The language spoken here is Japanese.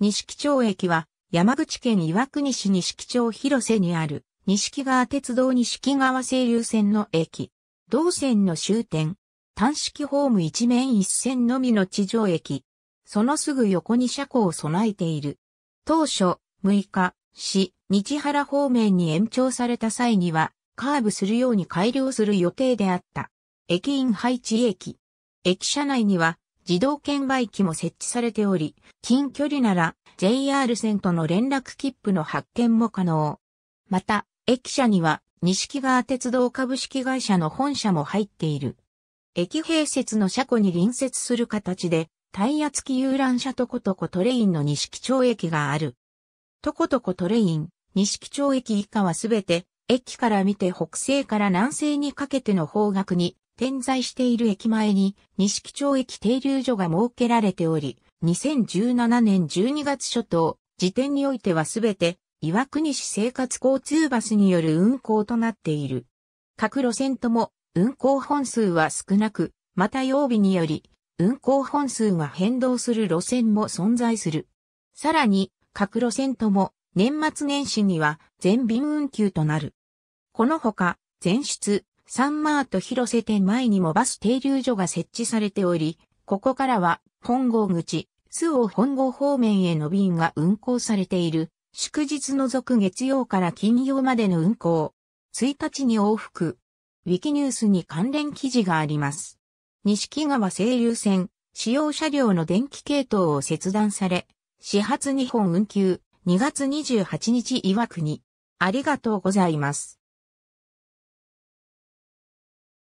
錦町駅は、山口県岩国市錦町広瀬にある、錦川鉄道錦川清流線の駅。同線の終点。単式ホーム一面一線のみの地上駅。そのすぐ横に車庫を備えている。当初、6日、市、日原方面に延長された際には、カーブするように改良する予定であった。駅員配置駅。駅舎内には、自動券売機も設置されており、近距離なら JR 線との連絡切符の発券も可能。また、駅舎には西木川鉄道株式会社の本社も入っている。駅併設の車庫に隣接する形で、タイヤ付き遊覧車とことこトレインの西木町駅がある。とことこトレイン、西木町駅以下はすべて、駅から見て北西から南西にかけての方角に点在している駅前に、錦町駅停留所が設けられており、2017年12月初頭、時点においてはすべて、岩国市生活交通バスによる運行となっている。各路線とも、運行本数は少なく、また曜日により、運行本数が変動する路線も存在する。さらに、各路線とも、年末年始には全便運休となる。このほか、全出、サンマート広瀬店前にもバス停留所が設置されており、ここからは本郷口、周防本郷方面への便が運行されている、祝日除く月曜から金曜までの運行。1日に往復。ウィキニュースに関連記事があります。西木川清流線、使用車両の電気系統を切断され、始発日本運休、2月28日岩国。ありがとうございます。